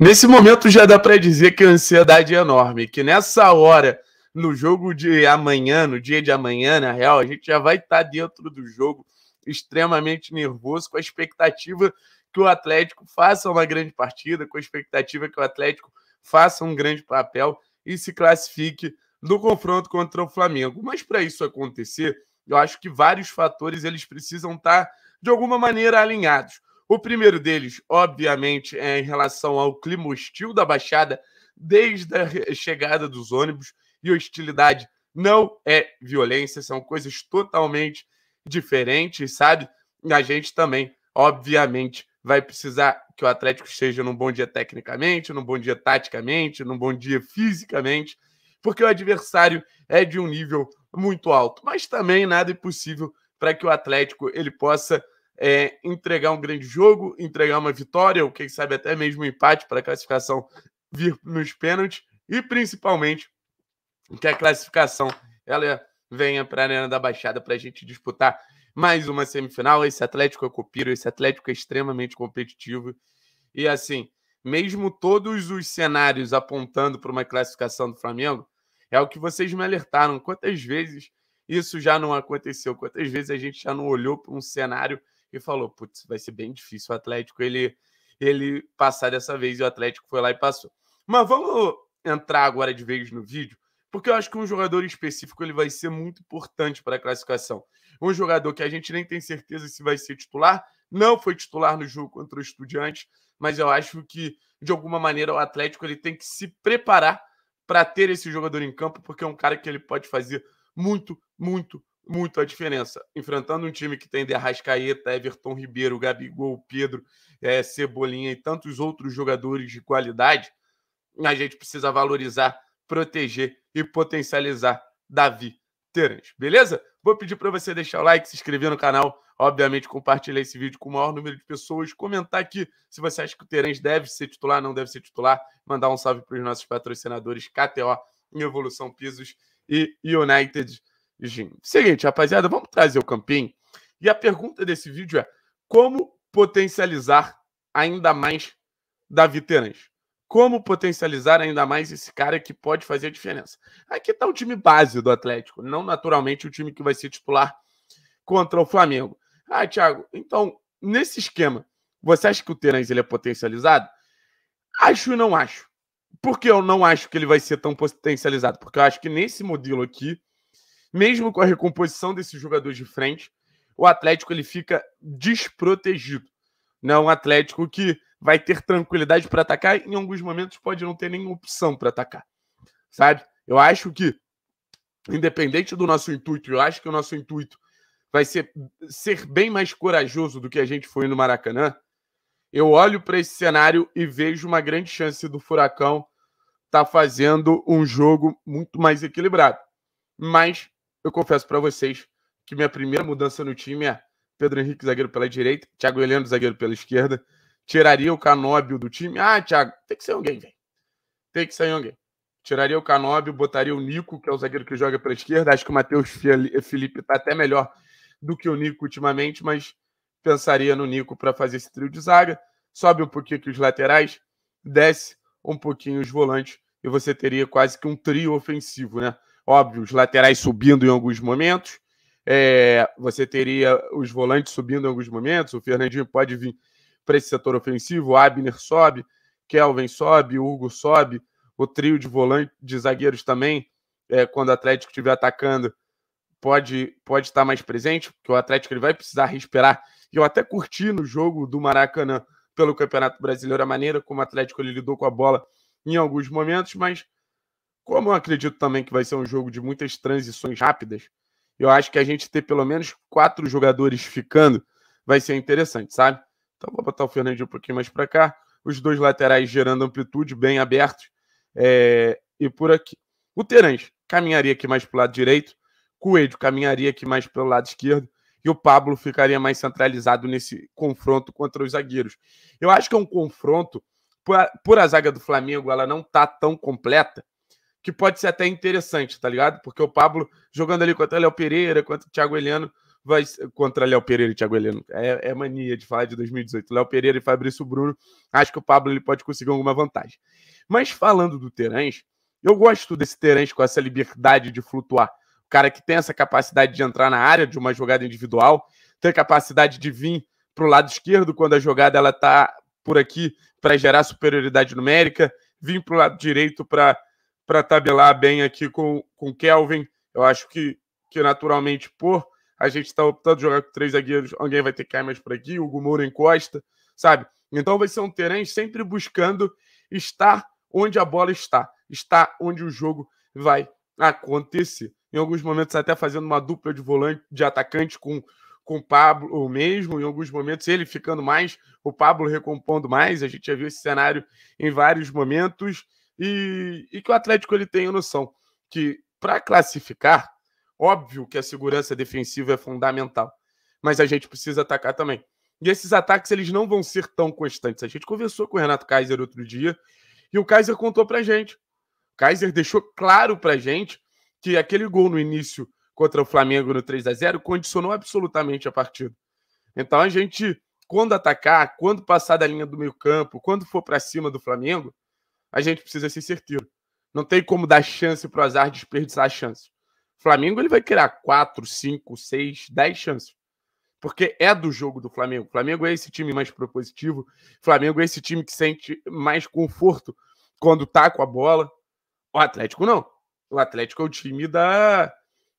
Nesse momento já dá para dizer que a ansiedade é enorme, que nessa hora, no jogo de amanhã, no dia de amanhã, na real, a gente já vai estar tá dentro do jogo extremamente nervoso, com a expectativa que o Atlético faça uma grande partida, com a expectativa que o Atlético faça um grande papel e se classifique no confronto contra o Flamengo. Mas para isso acontecer, eu acho que vários fatores eles precisam estar tá, de alguma maneira alinhados. O primeiro deles, obviamente, é em relação ao clima hostil da Baixada desde a chegada dos ônibus e hostilidade não é violência, são coisas totalmente diferentes, sabe? A gente também, obviamente, vai precisar que o Atlético esteja num bom dia tecnicamente, num bom dia taticamente, num bom dia fisicamente, porque o adversário é de um nível muito alto, mas também nada é possível para que o Atlético ele possa é, entregar um grande jogo, entregar uma vitória, ou quem sabe até mesmo um empate para a classificação vir nos pênaltis, e principalmente que a classificação ela venha para a Arena da Baixada para a gente disputar mais uma semifinal. Esse Atlético é copiro, esse Atlético é extremamente competitivo. E assim, mesmo todos os cenários apontando para uma classificação do Flamengo, é o que vocês me alertaram. Quantas vezes isso já não aconteceu? Quantas vezes a gente já não olhou para um cenário e falou: putz, vai ser bem difícil o Atlético ele, ele passar dessa vez, e o Atlético foi lá e passou. Mas vamos entrar agora de vez no vídeo, porque eu acho que um jogador específico ele vai ser muito importante para a classificação. Um jogador que a gente nem tem certeza se vai ser titular, não foi titular no jogo contra o Estudiantes, mas eu acho que de alguma maneira o Atlético ele tem que se preparar para ter esse jogador em campo, porque é um cara que ele pode fazer muito, muito, muito a diferença. Enfrentando um time que tem Derrascaeta, Everton Ribeiro, Gabigol, Pedro, é, Cebolinha e tantos outros jogadores de qualidade, a gente precisa valorizar, proteger e potencializar Davi Terence, beleza? Vou pedir para você deixar o like, se inscrever no canal, obviamente compartilhar esse vídeo com o maior número de pessoas, comentar aqui se você acha que o Terence deve ser titular, não deve ser titular, mandar um salve para os nossos patrocinadores KTO, Evolução Pisos e United Jim. Seguinte, rapaziada, vamos trazer o campinho. E a pergunta desse vídeo é: como potencializar ainda mais Davi Terans? Como potencializar ainda mais esse cara que pode fazer a diferença? Aqui está o time base do Atlético, não naturalmente o time que vai ser titular contra o Flamengo. Ah, Thiago, então, nesse esquema, você acha que o Terans ele é potencializado? Acho e não acho. Por que eu não acho que ele vai ser tão potencializado? Porque eu acho que nesse modelo aqui, mesmo com a recomposição desses jogadores de frente, o Atlético ele fica desprotegido. Não é um Atlético que vai ter tranquilidade para atacar e em alguns momentos pode não ter nenhuma opção para atacar. Sabe? Eu acho que independente do nosso intuito, eu acho que o nosso intuito vai ser ser bem mais corajoso do que a gente foi no Maracanã. Eu olho para esse cenário e vejo uma grande chance do Furacão estar tá fazendo um jogo muito mais equilibrado. Mas eu confesso para vocês que minha primeira mudança no time é Pedro Henrique zagueiro pela direita, Thiago Heleno zagueiro pela esquerda. Tiraria o Canóbio do time. Ah, Thiago, tem que ser alguém, velho. Tem que ser alguém. Tiraria o Canóbio, botaria o Nico, que é o zagueiro que joga pela esquerda. Acho que o Matheus Felipe tá até melhor do que o Nico ultimamente, mas pensaria no Nico para fazer esse trio de zaga. Sobe um pouquinho aqui os laterais, desce um pouquinho os volantes e você teria quase que um trio ofensivo, né? óbvio, os laterais subindo em alguns momentos. É, você teria os volantes subindo em alguns momentos. O Fernandinho pode vir para esse setor ofensivo. O Abner sobe, Kelvin sobe, o Hugo sobe. O trio de volante de zagueiros também, é, quando o Atlético estiver atacando, pode, pode estar mais presente, porque o Atlético ele vai precisar respirar. E eu até curti no jogo do Maracanã pelo Campeonato Brasileiro a maneira como o Atlético ele lidou com a bola em alguns momentos, mas como eu acredito também que vai ser um jogo de muitas transições rápidas, eu acho que a gente ter pelo menos quatro jogadores ficando vai ser interessante, sabe? Então vou botar o Fernandinho um pouquinho mais para cá, os dois laterais gerando amplitude, bem abertos, é... e por aqui. O Terãs caminharia aqui mais para o lado direito, Coelho caminharia aqui mais pelo lado esquerdo, e o Pablo ficaria mais centralizado nesse confronto contra os zagueiros. Eu acho que é um confronto, por a, por a zaga do Flamengo, ela não tá tão completa, que pode ser até interessante, tá ligado? Porque o Pablo jogando ali contra o Léo Pereira, contra o Thiago Heleno, vai contra Léo Pereira e Thiago Heleno. É, é, mania de falar de 2018. Léo Pereira e Fabrício Bruno, acho que o Pablo ele pode conseguir alguma vantagem. Mas falando do Terãs, eu gosto desse Terãs com essa liberdade de flutuar. O cara que tem essa capacidade de entrar na área de uma jogada individual, tem capacidade de vir para o lado esquerdo quando a jogada ela tá por aqui para gerar superioridade numérica, vir para o lado direito para para tabelar bem aqui com o Kelvin. Eu acho que, que naturalmente, por a gente estar tá optando jogar com três zagueiros, alguém vai ter que cair mais por aqui, o Moura encosta, sabe? Então vai ser um terreno sempre buscando estar onde a bola está, estar onde o jogo vai acontecer. Em alguns momentos até fazendo uma dupla de volante, de atacante com com o Pablo ou mesmo, em alguns momentos ele ficando mais, o Pablo recompondo mais, a gente já viu esse cenário em vários momentos, e, e que o Atlético ele tem noção que para classificar, óbvio que a segurança defensiva é fundamental, mas a gente precisa atacar também. E esses ataques eles não vão ser tão constantes. A gente conversou com o Renato Kaiser outro dia e o Kaiser contou para gente. O Kaiser deixou claro para gente que aquele gol no início contra o Flamengo no 3 a 0 condicionou absolutamente a partida. Então a gente quando atacar, quando passar da linha do meio-campo, quando for para cima do Flamengo, a gente precisa ser certeiro. Não tem como dar chance para o azar desperdiçar a chance. O Flamengo ele vai criar 4, 5, 6, 10 chances. Porque é do jogo do Flamengo. O Flamengo é esse time mais propositivo. O Flamengo é esse time que sente mais conforto quando tá com a bola. O Atlético não. O Atlético é o time da,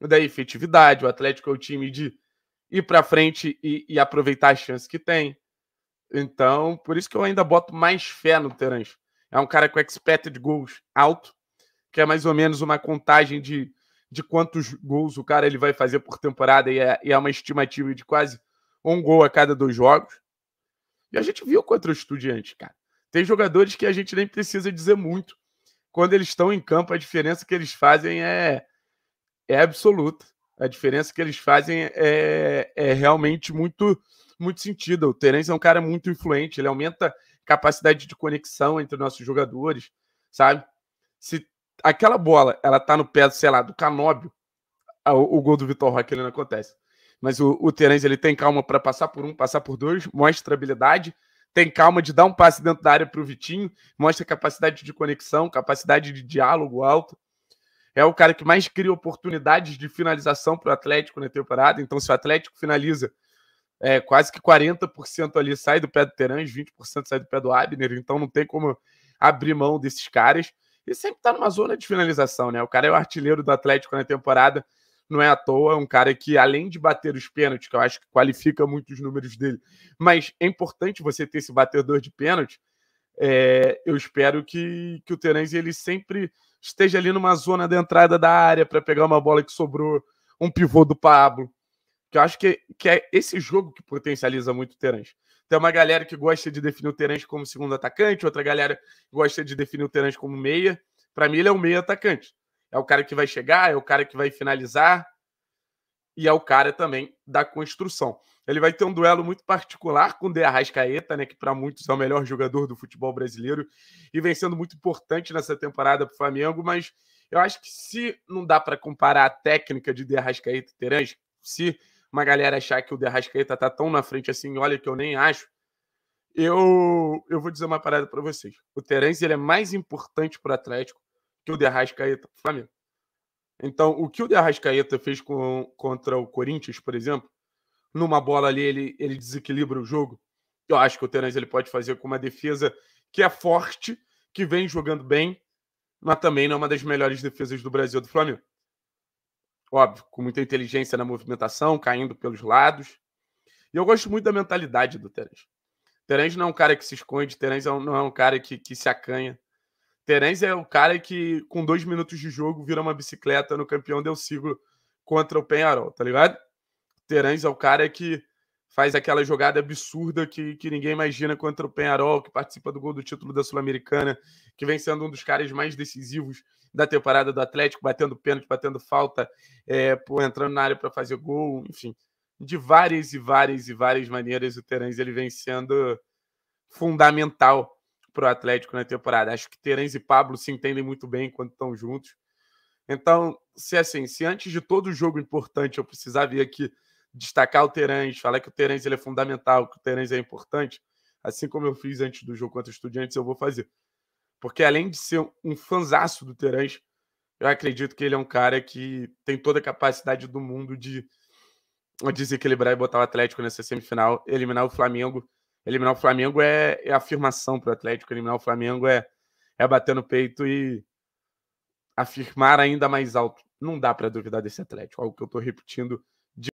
da efetividade. O Atlético é o time de ir para frente e, e, aproveitar a chance que tem. Então, por isso que eu ainda boto mais fé no Terence. É um cara com expected goals alto, que é mais ou menos uma contagem de, de quantos gols o cara ele vai fazer por temporada e é, e é uma estimativa de quase um gol a cada dois jogos. E a gente viu contra o Estudiante, cara. Tem jogadores que a gente nem precisa dizer muito. Quando eles estão em campo, a diferença que eles fazem é, é absoluta. A diferença que eles fazem é, é realmente muito muito sentido. O Terence é um cara muito influente, ele aumenta capacidade de conexão entre nossos jogadores, sabe? Se aquela bola ela tá no pé, sei lá, do Canóbio, o, o gol do Vitor Roque ele não acontece. Mas o, o Terence ele tem calma para passar por um, passar por dois, mostra habilidade, tem calma de dar um passe dentro da área para o Vitinho, mostra capacidade de conexão, capacidade de diálogo alto. É o cara que mais cria oportunidades de finalização para o Atlético na temporada. Então, se o Atlético finaliza é, quase que 40% ali sai do pé do Terãs, 20% sai do pé do Abner, então não tem como abrir mão desses caras. E sempre tá numa zona de finalização, né? O cara é o artilheiro do Atlético na temporada, não é à toa, é um cara que, além de bater os pênaltis, que eu acho que qualifica muito os números dele, mas é importante você ter esse batedor de pênalti. É, eu espero que, que o Terãs ele sempre esteja ali numa zona da entrada da área para pegar uma bola que sobrou, um pivô do Pablo, eu acho que, que é esse jogo que potencializa muito o Terence. Tem uma galera que gosta de definir o Terence como segundo atacante, outra galera gosta de definir o Terence como meia. Para mim, ele é um meia atacante. É o cara que vai chegar, é o cara que vai finalizar e é o cara também da construção. Ele vai ter um duelo muito particular com o De Arrascaeta, né, que para muitos é o melhor jogador do futebol brasileiro e vem sendo muito importante nessa temporada para o Flamengo, mas eu acho que se não dá para comparar a técnica de De Arrascaeta e Terence, se uma galera achar que o Derrascaeta tá tão na frente assim, olha que eu nem acho. Eu, eu vou dizer uma parada para vocês. O Terence ele é mais importante para o Atlético que o Derrascaeta pro Flamengo. Então, o que o Derrascaeta fez com, contra o Corinthians, por exemplo, numa bola ali ele, ele desequilibra o jogo. Eu acho que o Terence ele pode fazer com uma defesa que é forte, que vem jogando bem, mas também não é uma das melhores defesas do Brasil do Flamengo. Óbvio, com muita inteligência na movimentação, caindo pelos lados. E eu gosto muito da mentalidade do Terence. Terence não é um cara que se esconde, Terence é não é um cara que, que se acanha. Terence é o cara que, com dois minutos de jogo, vira uma bicicleta no campeão deu ciclo contra o Penharol, tá ligado? Terence é o cara que faz aquela jogada absurda que, que ninguém imagina contra o Penharol, que participa do gol do título da Sul-Americana, que vem sendo um dos caras mais decisivos da temporada do Atlético, batendo pênalti, batendo falta, é, entrando na área para fazer gol, enfim. De várias e várias e várias maneiras, o Terãs ele vem sendo fundamental para o Atlético na temporada. Acho que Terãs e Pablo se entendem muito bem quando estão juntos. Então, se assim, se antes de todo jogo importante eu precisar vir aqui destacar o Terãs, falar que o Terãs ele é fundamental, que o Terãs é importante, assim como eu fiz antes do jogo contra o Estudiantes, eu vou fazer. Porque além de ser um fanzaço do Terãs, eu acredito que ele é um cara que tem toda a capacidade do mundo de desequilibrar e botar o Atlético nessa semifinal, eliminar o Flamengo. Eliminar o Flamengo é, é afirmação para o Atlético, eliminar o Flamengo é, é bater no peito e afirmar ainda mais alto. Não dá para duvidar desse Atlético, algo que eu estou repetindo